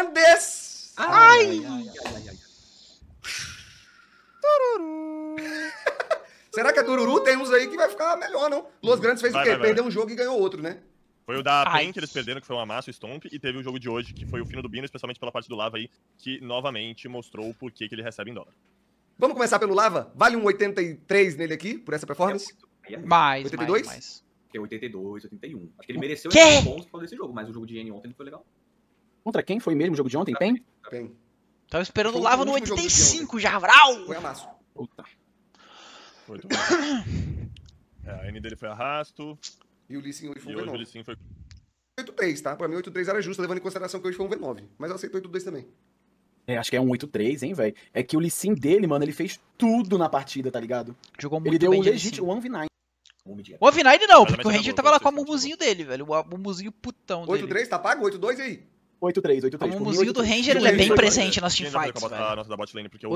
Fernandes! Ai! ai, ai, ai Será que a Tururu tem uns aí que vai ficar melhor, não? Los Grandes fez vai, o quê? Vai, vai. Perdeu um jogo e ganhou outro, né? Foi o da PEN que eles perderam, que foi um amasso, Stomp, e teve o jogo de hoje, que foi o fino do Bino, especialmente pela parte do Lava aí, que novamente mostrou o porquê que ele recebe em dólar. Vamos começar pelo Lava? Vale um 83 nele aqui, por essa performance? É, mais, 82? É mais, mais. É 82, 81. Acho que ele mereceu esse pontos por causa desse jogo, mas o jogo de N ontem não foi legal. Contra quem foi mesmo o jogo de ontem? Pen? Pen. Tava esperando o Lava no 85, já, Vral! Foi amasso. Puta. Muito bom. é, a N dele foi arrasto. E o Lissin hoje foi um V9. o Foi... 8-3, tá? Pra mim 8-3 era justo, levando em consideração que hoje foi um V9. Mas eu aceito 8-2 também. É, acho que é um 8-3, hein, velho? É que o Lissin dele, mano, ele fez tudo na partida, tá ligado? Jogou muito Ele deu bem o legítimo 1v9. O Ovinide não, porque o Ranger tava lá com o mumuzinho dele, velho. O mumuzinho putão 8, dele. 8-3, tá pago? 8-2 aí. 8-3, 8-3. O museu do Ranger ele é bem é presente nas teamfights. A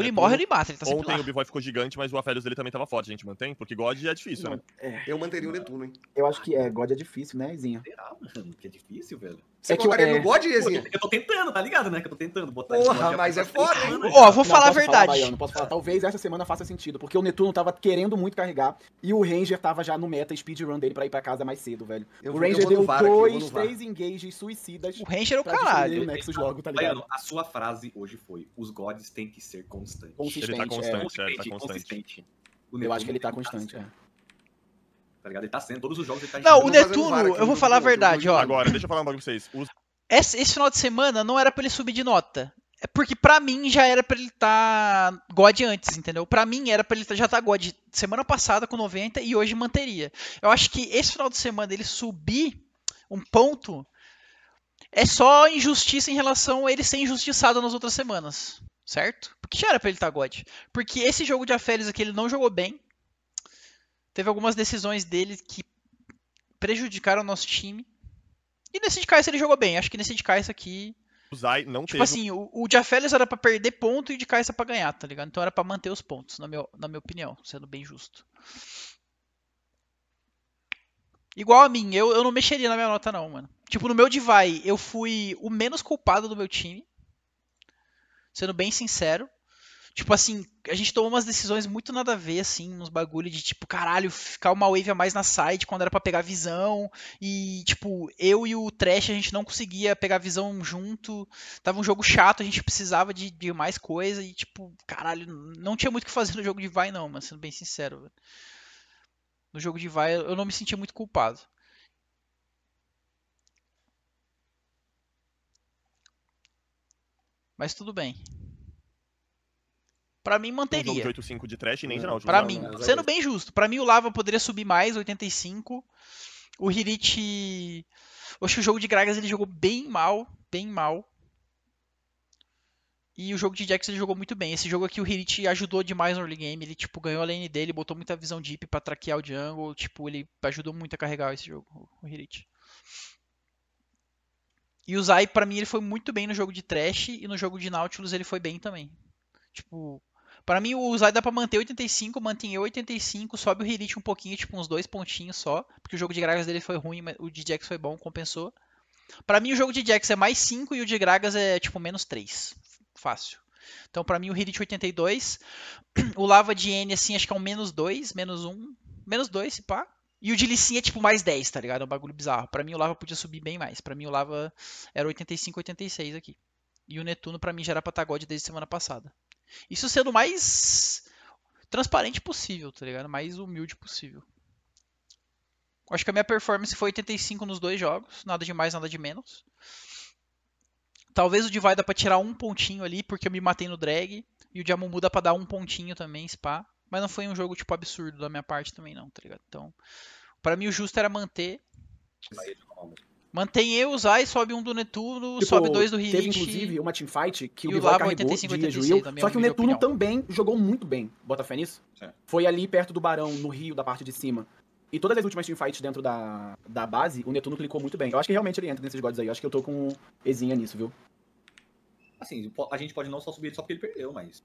ele morre ou ele mata, ele tá sempre Ontem o Bivoy ficou gigante, mas o Aphelios dele também tava forte, a gente mantém? Porque God é difícil, né? É. Eu manteria o Netuno, hein? Eu acho que é, God é difícil, né, Será, mano? Que é difícil, velho. Você é colocaria que, é... no bode, Ezinho? Eu tô tentando, tá ligado, né? Que eu tô tentando botar Porra, mas é foda, hein? Né? Ó, vou falar a verdade. Falar, Baiano, posso falar, talvez essa semana faça sentido, porque o Netuno tava querendo muito carregar e o Ranger tava já no meta speedrun dele pra ir pra casa mais cedo, velho. Eu o Ranger deu dois, aqui, três engages suicidas. O Ranger é o caralho. O Nexus logo, tá ligado? Baiano, a sua frase hoje foi: os gods têm que ser constantes. Consistente. Ele tá é. constante, é, tá consistente, é, tá constante. consistente. Eu acho que ele tá constante, é tá ligado? Ele tá sendo, todos os jogos ele tá Não, o Netuno, eu vou, falar a verdade, ó. Agora, deixa eu falar um bagulho pra vocês. Os... Esse, esse, final de semana não era pra ele subir de nota. É porque pra mim já era pra ele tá God antes, entendeu? Pra mim era pra ele já tá God semana passada com 90 e hoje manteria. Eu acho que esse final de semana ele subir um ponto é só injustiça em relação a ele ser injustiçado nas outras semanas, certo? Porque já era pra ele estar tá God. Porque esse jogo de aférias aqui ele não jogou bem teve algumas decisões dele que prejudicaram o nosso time. E nesse de Kaiser ele jogou bem. Acho que nesse de Kaiser aqui. O Zay não tipo teve. assim, o, o Jafeles era para perder ponto e o de Kaiser pra ganhar, tá ligado? Então era para manter os pontos, na, meu, na minha opinião, sendo bem justo. Igual a mim, eu, eu não mexeria na minha nota, não, mano. Tipo, no meu Divai, eu fui o menos culpado do meu time. Sendo bem sincero. Tipo assim, a gente tomou umas decisões muito nada a ver, assim, uns bagulho de tipo, caralho, ficar uma wave a mais na side quando era para pegar visão. E, tipo, eu e o Trash a gente não conseguia pegar visão junto. Tava um jogo chato, a gente precisava de, de mais coisa. E, tipo, caralho, não tinha muito o que fazer no jogo de vai, não, mas sendo bem sincero. No jogo de vai eu não me sentia muito culpado. Mas tudo bem. Pra mim, manteria. Um jogo de 8.5 de trash nem geral. Pra mim, não, é sendo bem justo. Pra mim, o Lava poderia subir mais, 85. O Hirit... Acho que o jogo de Gragas ele jogou bem mal. Bem mal. E o jogo de Jax ele jogou muito bem. Esse jogo aqui o Hirit ajudou demais no early game. Ele, tipo, ganhou a lane dele, botou muita visão deep pra traquear o jungle. Tipo, ele ajudou muito a carregar esse jogo, o Hirit. E o Zai, pra mim, ele foi muito bem no jogo de Trash e no jogo de Nautilus ele foi bem também. Tipo, para mim, o Zay dá pra manter 85, mantém 85, sobe o Hirit um pouquinho, tipo uns dois pontinhos só. Porque o jogo de Gragas dele foi ruim, mas o de Jax foi bom, compensou. Para mim, o jogo de Jax é mais 5 e o de Gragas é tipo menos 3. Fácil. Então, para mim, o Hirit 82. O Lava de N, assim, acho que é um menos 2, menos 1, menos 2, se pá. E o de Licinha é tipo mais 10, tá ligado? É um bagulho bizarro. Para mim, o Lava podia subir bem mais. Para mim, o Lava era 85, 86 aqui. E o Netuno, para mim, já era pra tá desde semana passada. Isso sendo o mais transparente possível, tá ligado? Mais humilde possível. Acho que a minha performance foi 85 nos dois jogos, nada de mais, nada de menos. Talvez o Divide dá pra tirar um pontinho ali, porque eu me matei no drag. E o Jamumu dá pra dar um pontinho também, spa. Mas não foi um jogo, tipo, absurdo da minha parte também, não, tá ligado? Então, para mim o justo era manter. Mantém eu, e sobe um do Netuno, tipo, sobe dois do Hirit. Teve, inclusive, uma teamfight que o Bivar carregou 85, de Juil, só que o Netuno opinião. também jogou muito bem. Bota fé nisso? É. Foi ali perto do Barão, no rio, da parte de cima. E todas as últimas teamfights dentro da, da base, o Netuno clicou muito bem. Eu acho que realmente ele entra nesses gods aí. Eu acho que eu tô com Ezinha nisso, viu? Assim, a gente pode não só subir só porque ele perdeu, mas...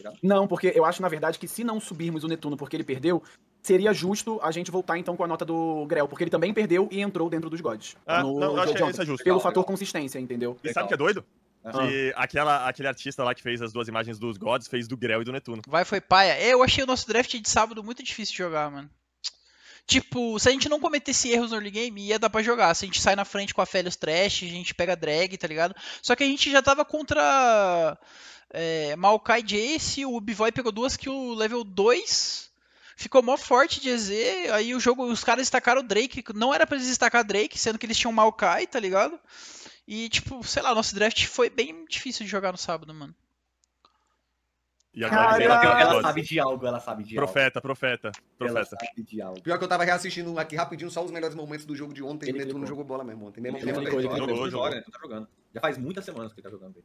Tá não, porque eu acho, na verdade, que se não subirmos o Netuno porque ele perdeu, seria justo a gente voltar então com a nota do Grell, porque ele também perdeu e entrou dentro dos gods. Ah, no não, eu acho que isso é justo. Pelo legal, fator legal. consistência, entendeu? E legal. sabe o que é doido? Ah. Uhum. E aquela, aquele artista lá que fez as duas imagens dos gods fez do Grell e do Netuno. Vai, foi paia. Eu achei o nosso draft de sábado muito difícil de jogar, mano. Tipo, se a gente não cometesse erros no early game, ia dar pra jogar. Se a gente sai na frente com a Felios Trash, a gente pega drag, tá ligado? Só que a gente já tava contra é, Maokai Jace, o Bivoy pegou duas que o level 2 ficou mó forte dizer. Aí o jogo, os caras destacaram o Drake. Não era para eles destacar Drake, sendo que eles tinham Maokai, tá ligado? E, tipo, sei lá, nosso draft foi bem difícil de jogar no sábado, mano. E agora ela, ela, ela sabe de algo, ela sabe de profeta, algo. Profeta, profeta, profeta. Pior que eu tava reassistindo aqui rapidinho só os melhores momentos do jogo de ontem. Ele o Netuno jogou bola mesmo ontem. Mesmo, ele mesmo, jogou, jogou, jogou, jogou. Né? Tá jogando. Já faz muitas semanas que ele tá jogando.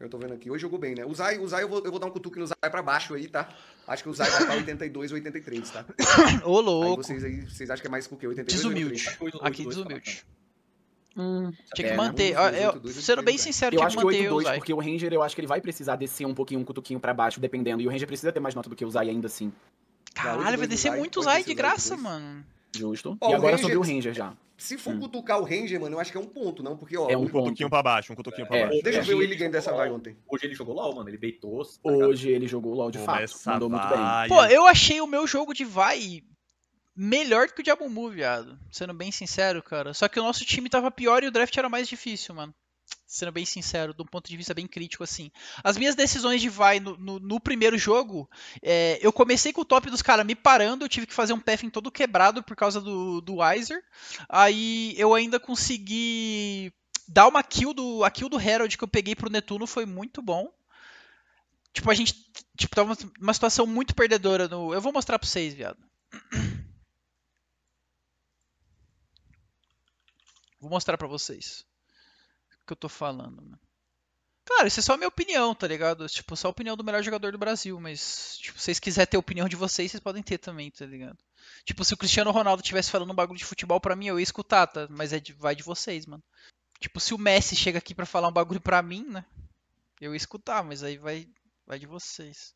Eu tô vendo aqui. Hoje jogou bem, né? O Zay, o Zay eu, vou, eu vou dar um cutuque no Zay pra baixo aí, tá? Acho que o Zay vai pra 82, ou 83, tá? Ô, louco. Aí vocês, aí, vocês acham que é mais o porque 82, Desumilde. 83, tá? Aqui, desumilde. Hum, tinha que é, manter. Né? 8, 8, 8, eu, sendo bem sincero, eu tinha que manter o Zay. Porque o Ranger, eu acho que ele vai precisar descer um pouquinho, um cutuquinho pra baixo, dependendo. E o Ranger precisa ter mais nota do que o Zay ainda assim. Caralho, vai descer muito o Zay de graça, mano. Justo. Oh, e agora Ranger... sobre o Ranger já. Se for hum. cutucar o Ranger, mano, eu acho que é um ponto, não? Porque, ó. É um, um cutuquinho pra baixo, um cutuquinho é, pra baixo. Deixa eu é, ver o Willigan dessa vai ontem. Hoje ele jogou LOL, mano. Ele beitou. Tá hoje ele jogou LOL de Pô, fato. Mandou vai. muito bem. Pô, eu achei o meu jogo de vai melhor que o Diabo Mu, viado. Sendo bem sincero, cara. Só que o nosso time tava pior e o draft era mais difícil, mano sendo bem sincero, de um ponto de vista bem crítico, assim. As minhas decisões de vai no, no, no primeiro jogo, é, eu comecei com o top dos caras me parando, eu tive que fazer um em todo quebrado por causa do, do Weiser. Aí eu ainda consegui dar uma kill do. A kill do Herald que eu peguei pro Netuno foi muito bom. Tipo, a gente. Tipo, tava uma situação muito perdedora no. Eu vou mostrar pra vocês, viado. Vou mostrar pra vocês que eu tô falando, mano. Claro, isso é só a minha opinião, tá ligado? Tipo, só a opinião do melhor jogador do Brasil, mas, tipo, se vocês quiserem ter a opinião de vocês, vocês podem ter também, tá ligado? Tipo, se o Cristiano Ronaldo tivesse falando um bagulho de futebol para mim, eu ia escutar, tá? Mas é de, vai de vocês, mano. Tipo, se o Messi chega aqui para falar um bagulho pra mim, né? Eu ia escutar, mas aí vai, vai de vocês.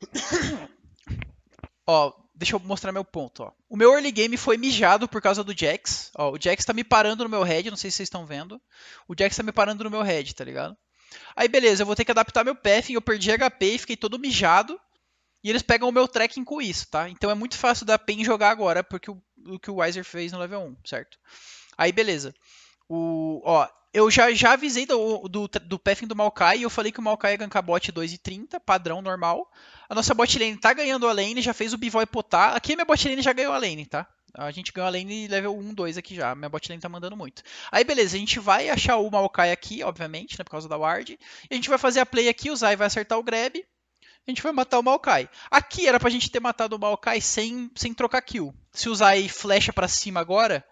Ó, deixa eu mostrar meu ponto, ó. O meu early game foi mijado por causa do Jax. Ó, o Jax tá me parando no meu head, não sei se vocês estão vendo. O Jax tá me parando no meu head, tá ligado? Aí beleza, eu vou ter que adaptar meu path, eu perdi HP e fiquei todo mijado. E eles pegam o meu tracking com isso, tá? Então é muito fácil da PEN jogar agora, porque o, o que o Wiser fez no level 1, certo? Aí beleza. O, ó, eu já, já avisei do, do, do pathing do Maokai e eu falei que o Maokai ia é gankar bot 2,30, padrão normal. A nossa bot lane tá ganhando a lane, já fez o Bivoy potar. Aqui a minha bot lane já ganhou a lane, tá? A gente ganhou a lane level 1, 2 aqui já. Minha bot lane tá mandando muito. Aí beleza, a gente vai achar o Maokai aqui, obviamente, né, por causa da ward. E a gente vai fazer a play aqui, o Zai vai acertar o grab. A gente vai matar o Maokai. Aqui era pra gente ter matado o Maokai sem, sem trocar kill. Se o Zai flecha pra cima agora,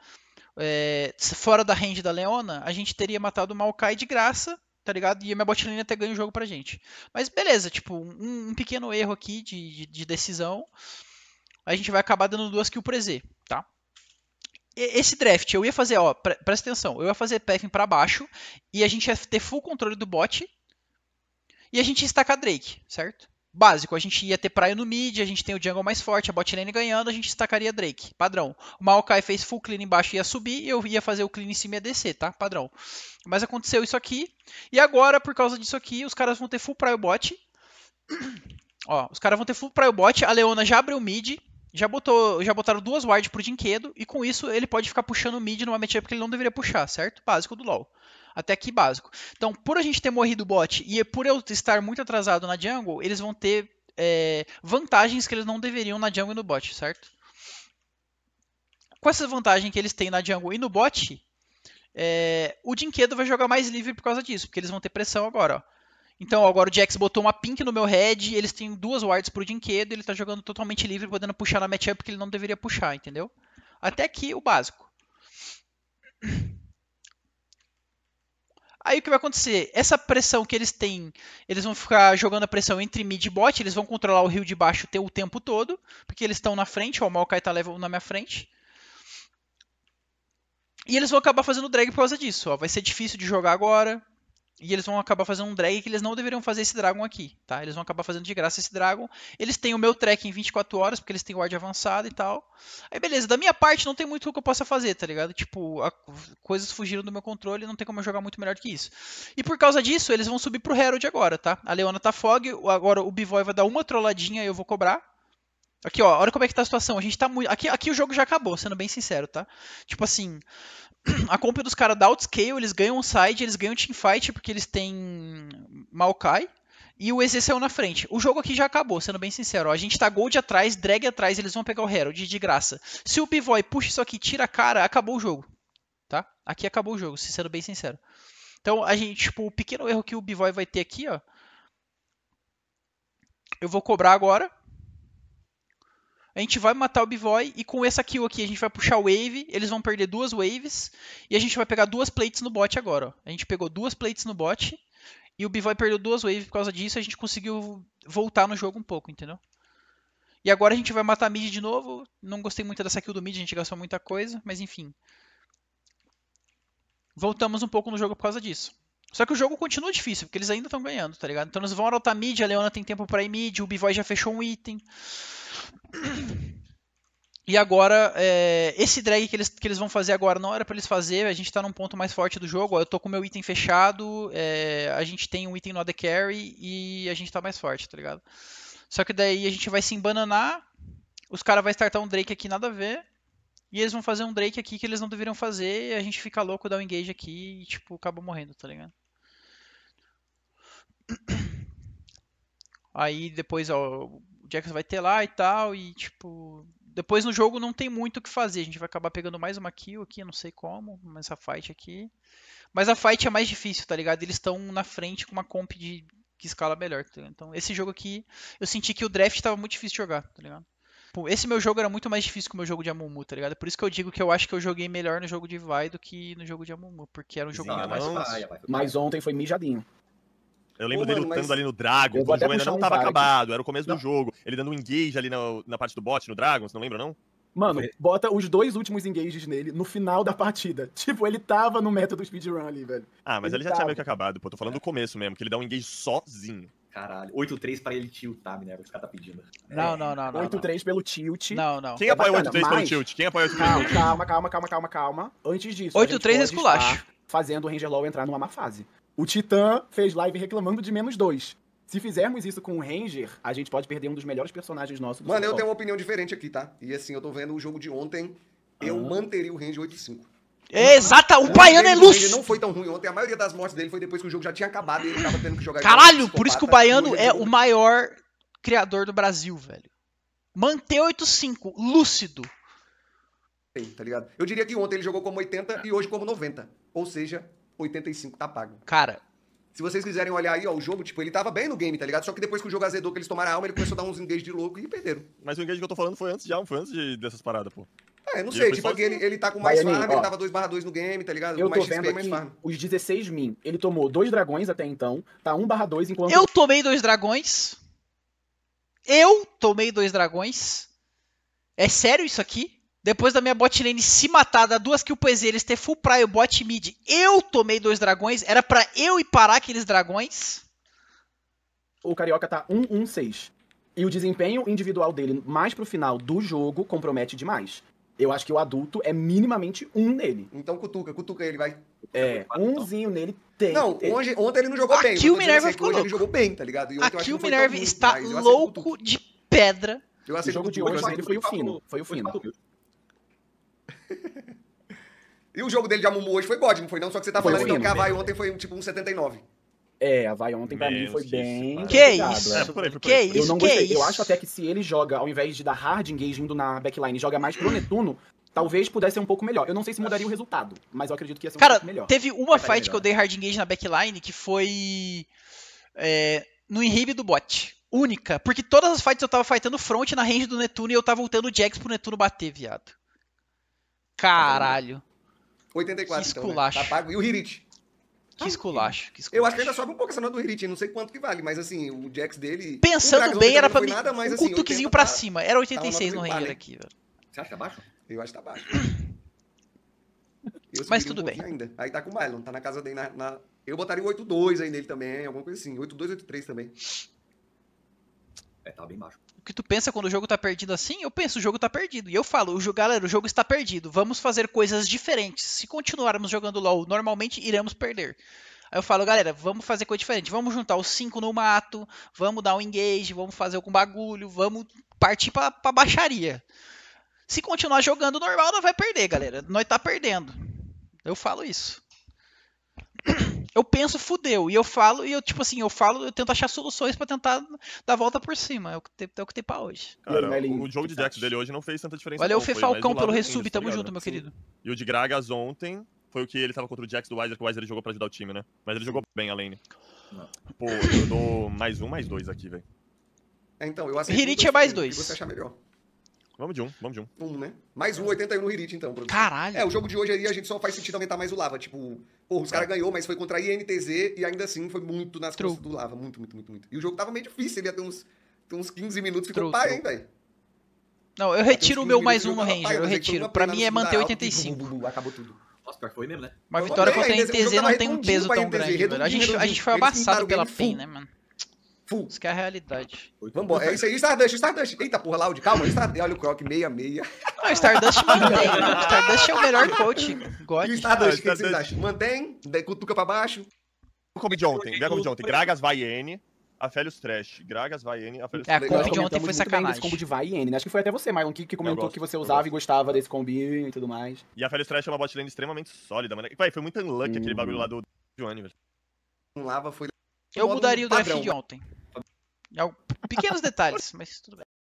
é, fora da range da Leona, a gente teria matado o Maokai de graça, tá ligado? E a minha botlane até ganha o jogo pra gente. Mas beleza, tipo, um, um pequeno erro aqui de, de, de, decisão. A gente vai acabar dando duas kills pro EZ, tá? esse draft eu ia fazer, ó, pre presta atenção, eu ia fazer path para baixo e a gente ia ter full controle do bot e a gente ia estacar Drake, certo? Básico, a gente ia ter praia no mid, a gente tem o jungle mais forte, a bot lane ganhando, a gente destacaria Drake. Padrão. O Maokai fez full clean embaixo e ia subir, e eu ia fazer o clean em cima e ia descer, tá? Padrão. Mas aconteceu isso aqui, e agora, por causa disso aqui, os caras vão ter full praia bot. Ó, os caras vão ter full praia bot, a Leona já abriu mid, já, botou, já botaram duas wide pro Dinquedo, e com isso ele pode ficar puxando mid numa matchup que ele não deveria puxar, certo? Básico do LoL. Até aqui básico. Então, por a gente ter morrido o bot e por eu estar muito atrasado na jungle, eles vão ter é, vantagens que eles não deveriam na jungle e no bot, certo? Com essas vantagens que eles têm na jungle e no bot, é, o Dinquedo vai jogar mais livre por causa disso, porque eles vão ter pressão agora. Ó. Então agora o Jax botou uma pink no meu head, eles têm duas wards pro Dinquedo, ele tá jogando totalmente livre, podendo puxar na matchup que ele não deveria puxar, entendeu? Até aqui o básico. Aí o que vai acontecer? Essa pressão que eles têm, eles vão ficar jogando a pressão entre mid e bot, eles vão controlar o rio de baixo o tempo todo, porque eles estão na frente, ó, o Maokai tá level na minha frente. E eles vão acabar fazendo drag por causa disso, ó. Vai ser difícil de jogar agora, e eles vão acabar fazendo um drag que eles não deveriam fazer esse Dragon aqui, tá? Eles vão acabar fazendo de graça esse Dragon. Eles têm o meu track em 24 horas, porque eles têm ward avançado e tal. Aí beleza, da minha parte não tem muito o que eu possa fazer, tá ligado? Tipo, a... coisas fugiram do meu controle, não tem como eu jogar muito melhor do que isso. E por causa disso, eles vão subir pro Herald agora, tá? A Leona tá fog, agora o Bivoy vai dar uma trolladinha e eu vou cobrar. Aqui, ó, olha como é que tá a situação. A gente tá muito. Aqui, aqui o jogo já acabou, sendo bem sincero, tá? Tipo assim, a comp dos caras da Outscale, eles ganham side, eles ganham teamfight porque eles têm Maokai. E o EZ saiu na frente. O jogo aqui já acabou, sendo bem sincero. Ó, a gente tá gold atrás, drag atrás, eles vão pegar o Herald de graça. Se o Pivoy puxa isso aqui tira a cara, acabou o jogo. Tá? Aqui acabou o jogo, sendo bem sincero. Então, a gente, tipo, o pequeno erro que o Bivoy vai ter aqui, ó. Eu vou cobrar agora a gente vai matar o Bivoy e com essa kill aqui a gente vai puxar o wave, eles vão perder duas waves e a gente vai pegar duas plates no bot agora. Ó. A gente pegou duas plates no bot e o Bivoy perdeu duas waves por causa disso, a gente conseguiu voltar no jogo um pouco, entendeu? E agora a gente vai matar a mid de novo. Não gostei muito dessa kill do mid, a gente gastou muita coisa, mas enfim. Voltamos um pouco no jogo por causa disso. Só que o jogo continua difícil, porque eles ainda estão ganhando, tá ligado? Então eles vão rotar mid, a Leona tem tempo pra ir mid, o Bivoy já fechou um item. E agora, é, esse drag que eles, que eles vão fazer agora não era para eles fazer, a gente tá num ponto mais forte do jogo. Ó, eu tô com meu item fechado, é, a gente tem um item no the carry e a gente tá mais forte, tá ligado? Só que daí a gente vai se embananar, os caras vão startar um Drake aqui, nada a ver. E eles vão fazer um Drake aqui que eles não deveriam fazer, e a gente fica louco, dá um engage aqui e, tipo, acaba morrendo, tá ligado? Aí depois, ó, Jackson vai ter lá e tal, e tipo. Depois no jogo não tem muito o que fazer. A gente vai acabar pegando mais uma kill aqui, não sei como, mas a fight aqui. Mas a fight é mais difícil, tá ligado? Eles estão na frente com uma comp de que escala melhor, tá Então, esse jogo aqui, eu senti que o draft tava muito difícil de jogar, tá ligado? Pô, esse meu jogo era muito mais difícil que o meu jogo de Amumu, tá ligado? Por isso que eu digo que eu acho que eu joguei melhor no jogo de Vai do que no jogo de Amumu, porque era um jogo muito mais fácil. Mas ontem foi mijadinho. Eu lembro Pô, dele lutando mas... ali no Dragon, o jogo ainda não tava um acabado, aqui. era o começo não. do jogo. Ele dando um engage ali na, na parte do bot, no Dragon, você não lembra, não? Mano, Foi. bota os dois últimos engages nele no final da partida. Tipo, ele tava no método speedrun ali, velho. Ah, mas ele, ele já tava. tinha meio que acabado, pô. Tô falando é. do começo mesmo, que ele dá um engage sozinho. Caralho. 8-3 pra ele tiltar, tá, né? O cara tá pedindo. Não, é. não, não, não. 8-3 pelo tilt. Não, não. Quem é apoia 8-3 mas... pelo tilt? Quem apoia 8-3 pelo tilt? Calma, calma, calma, calma, calma. Antes disso. 8-3 é esculacho. Fazendo o Ranger Law entrar numa má fase. O Titã fez live reclamando de menos dois. Se fizermos isso com o Ranger, a gente pode perder um dos melhores personagens nossos. Mano, eu tenho uma opinião diferente aqui, tá? E assim, eu tô vendo o jogo de ontem, ah. eu manteria o Ranger 85. É, exata, o Baiano é luz. Ele não foi tão ruim ontem, a maioria das mortes dele foi depois que o jogo já tinha acabado e ele tava tendo que jogar. Caralho, por isso que o Baiano é o maior criador do Brasil, velho. Manter 85, lúcido. Sim, tá ligado? Eu diria que ontem ele jogou como 80 e hoje como 90. Ou seja, 85 tá pago. Cara. Se vocês quiserem olhar aí, ó, o jogo, tipo, ele tava bem no game, tá ligado? Só que depois que o jogo azedou, que eles tomaram a alma, ele começou a dar uns engage de louco e perderam. Mas o engage que eu tô falando foi antes já, foi antes de, dessas paradas, pô. É, não sei, tipo, ele, assim. ele tá com mais Miami, farm, ó, ele tava 2/2 no game, tá ligado? Eu mais tô XP, vendo mais farm. Os 16 min, ele tomou dois dragões até então, tá 1/2 enquanto... Eu tomei dois dragões. Eu tomei dois dragões. É sério isso aqui? Depois da minha bot lane se matar, dar duas kills poesia, eles ter full praia, bot mid, eu tomei dois dragões. Era para eu ir parar aqueles dragões. O Carioca tá 1-1-6. E o desempenho individual dele mais pro final do jogo compromete demais. Eu acho que o adulto é minimamente um nele. Então cutuca, cutuca ele, vai. É, umzinho nele tem. Não, hoje, ontem ele não jogou Aqui bem. Aqui o Minerva assim, ficou louco. Ele jogou bem, tá ligado? E Aqui o Minerva está louco de pedra. Eu o jogo de hoje foi o fino. Foi o fino. e o jogo dele de Amumu hoje foi bode, não foi não? Só que você tá foi falando então que a Vai ontem foi tipo um 79. É, a Vai ontem pra Meu mim foi bem. Que isso? É, que é. isso? Eu acho até que se ele joga, ao invés de dar hard engage indo na backline, joga mais pro Netuno, talvez pudesse ser um pouco melhor. Eu não sei se mudaria o resultado, mas eu acredito que ia ser um pouco melhor. Cara, teve uma fight melhor. que eu dei hard engage na backline que foi. É, no inhibe do bot. Única. Porque todas as fights eu tava fightando front na range do Netuno e eu tava voltando o Jax pro Netuno bater, viado. Caralho. 84, que esculacho. Então, né? tá pago. E o Hirit. Que esculacho, que esculacho. Eu acho que ainda sobe um pouco essa nota do Hirit, não sei quanto que vale, mas assim, o Jax dele. Pensando bem, era pra mim. Nada, mas, um assim, cutuquezinho 80, pra cima. Era 86 tá no Ranger aqui, velho. Você acha que tá baixo? Eu acho que tá baixo. mas tudo um bem. Ainda. Aí tá com o Mylon, tá na casa dele. Na, na... Eu botaria o 8-2 aí nele também, alguma coisa assim. 8-2, 8-3 também. É, tá bem baixo. O que tu pensa quando o jogo tá perdido assim? Eu penso, o jogo tá perdido. E eu falo, o galera, o jogo está perdido. Vamos fazer coisas diferentes. Se continuarmos jogando LoL, normalmente iremos perder. Aí eu falo, galera, vamos fazer coisa diferente. Vamos juntar os cinco no mato, vamos dar um engage, vamos fazer algum bagulho, vamos partir pra, pra baixaria. Se continuar jogando normal, não vai perder, galera. Nós tá perdendo. Eu falo isso eu penso, fudeu. E eu falo, e eu, tipo assim, eu falo, eu tento achar soluções para tentar dar a por cima. É o que tem, é o que tem pra hoje. Cara, o, o jogo de Jax dele hoje não fez tanta diferença. Valeu, não, Fê Falcão, pelo resub. Tá tamo ligado, junto, meu sim. querido. E o de Gragas ontem foi o que ele tava contra o Jax do Wiser, que o Wiser jogou pra ajudar o time, né? Mas ele jogou bem a lane. Não. Pô, eu dou mais um, mais dois aqui, velho. É, então, eu aceito. Hirit é mais dois. O que você achar melhor. Vamos de um, vamos de um. Um, né? Mais um, 81 no Hirit, então. Produção. Caralho! É, o jogo de hoje aí a gente só faz sentido aumentar mais o Lava. Tipo, porra, os caras é. ganhou, mas foi contra a INTZ e ainda assim foi muito nas True. costas do Lava. Muito, muito, muito, muito. E o jogo tava meio difícil, ele ia ter uns, ter uns 15 minutos, ficou True, pai, hein, velho? Não, eu retiro o meu mais um no Ranger, eu retiro. Pra mim é manter 85. acabou tudo. Nossa, pior foi mesmo, né? Mas vitória é, contra a INTZ não tem um peso tão grande, velho. A gente foi abassado pela PEN, né, mano? Full. Isso que é a realidade. Vambora. É isso aí, Stardust, Stardust. Eita porra, Loud, calma, Stardust. Olha o Croc, meia, meia. Não, ah, Stardust mantém. Stardust é o melhor coach. God. E Stardust, o que, ah, vocês acham? Mantém? Cutuca pra baixo? Como de ontem, como de ontem. Gragas vai N. Afélios Trash, Gragas, a Afélios Trash. É, a combi de ontem foi sacanagem. Esse combo de Vaiene, né? acho que foi até você, Marlon, que, que comentou gosto, que você usava e gostava desse combi e tudo mais. E a Afélios Trash é uma lane extremamente sólida, mano. Pai, foi muito unlucky hum. aquele bagulho lá do Johnny, hum. velho. Lava foi... Eu mudaria o draft de ontem. É pequenos detalhes, mas tudo bem.